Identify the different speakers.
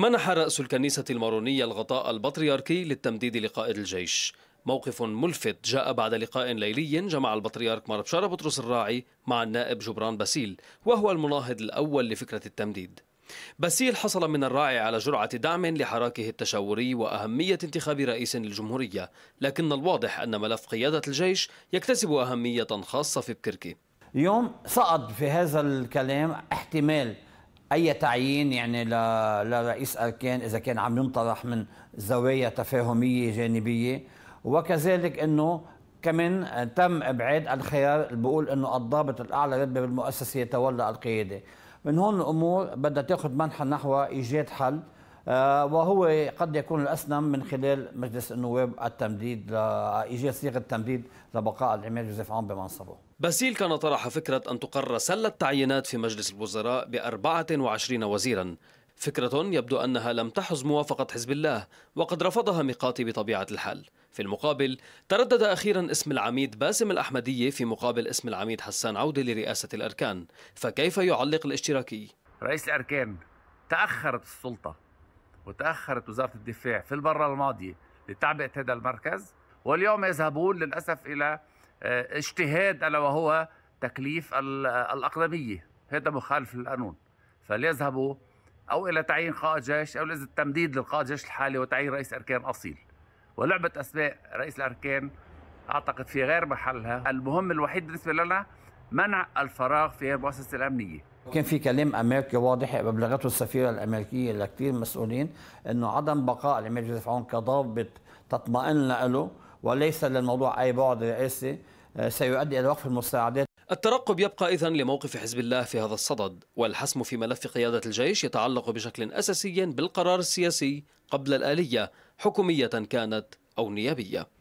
Speaker 1: منح رأس الكنيسة المارونية الغطاء البطريركي للتمديد لقائد الجيش موقف ملفت جاء بعد لقاء ليلي جمع البطريرك ماربشارة بطرس الراعي مع النائب جبران باسيل وهو المناهض الأول لفكرة التمديد باسيل حصل من الراعي على جرعة دعم لحراكه التشاوري وأهمية انتخاب رئيس للجمهورية لكن الواضح أن ملف قيادة الجيش يكتسب أهمية خاصة في بكركي
Speaker 2: يوم سقط في هذا الكلام احتمال اي تعيين يعني لرئيس اركان اذا كان عم ينطرح من زوايا تفاهميه جانبيه وكذلك انه كمان تم ابعاد الخيار اللي بقول انه الضابط الاعلى رتبه بالمؤسسه يتولى القياده من هون الامور بدها تاخذ منحى نحو ايجاد حل آه، وهو قد يكون الاسلم من خلال مجلس النواب التمديد لايجاد صيغه تمديد لبقاء العماد جوزيف عون بمنصبه.
Speaker 1: باسيل كان طرح فكره ان تقر سله تعيينات في مجلس الوزراء ب 24 وزيرا. فكرة يبدو أنها لم تحظ موافقة حزب الله وقد رفضها ميقاتي بطبيعة الحال في المقابل تردد أخيرا اسم العميد باسم الأحمدية في مقابل اسم العميد حسان عودة لرئاسة
Speaker 3: الأركان فكيف يعلق الاشتراكي؟ رئيس الأركان تأخرت السلطة وتأخرت وزارة الدفاع في المرة الماضية لتعبئة هذا المركز واليوم يذهبون للأسف إلى آه، اجتهاد ألا وهو تكليف الأقدمية هذا مخالف للقانون فليذهبوا أو إلى تعيين قائد جيش أو لازم التمديد للقائد جيش الحالي وتعيين رئيس أركان أصيل ولعبة أسماء رئيس الأركان أعتقد في غير محلها المهم الوحيد بالنسبة لنا منع الفراغ في المؤسسة الأمنية
Speaker 2: كان في كلام امريكي واضح ابلغته السفيره الامريكيه لكثير مسؤولين انه عدم بقاء الامير جوزيف عون كضابط تطمئن له وليس للموضوع اي بعد رئاسي آه، سيؤدي الى وقف المساعدات الترقب يبقى اذا
Speaker 1: لموقف حزب الله في هذا الصدد والحسم في ملف قيادة الجيش يتعلق بشكل أساسي بالقرار السياسي قبل الآلية حكومية كانت أو نيابية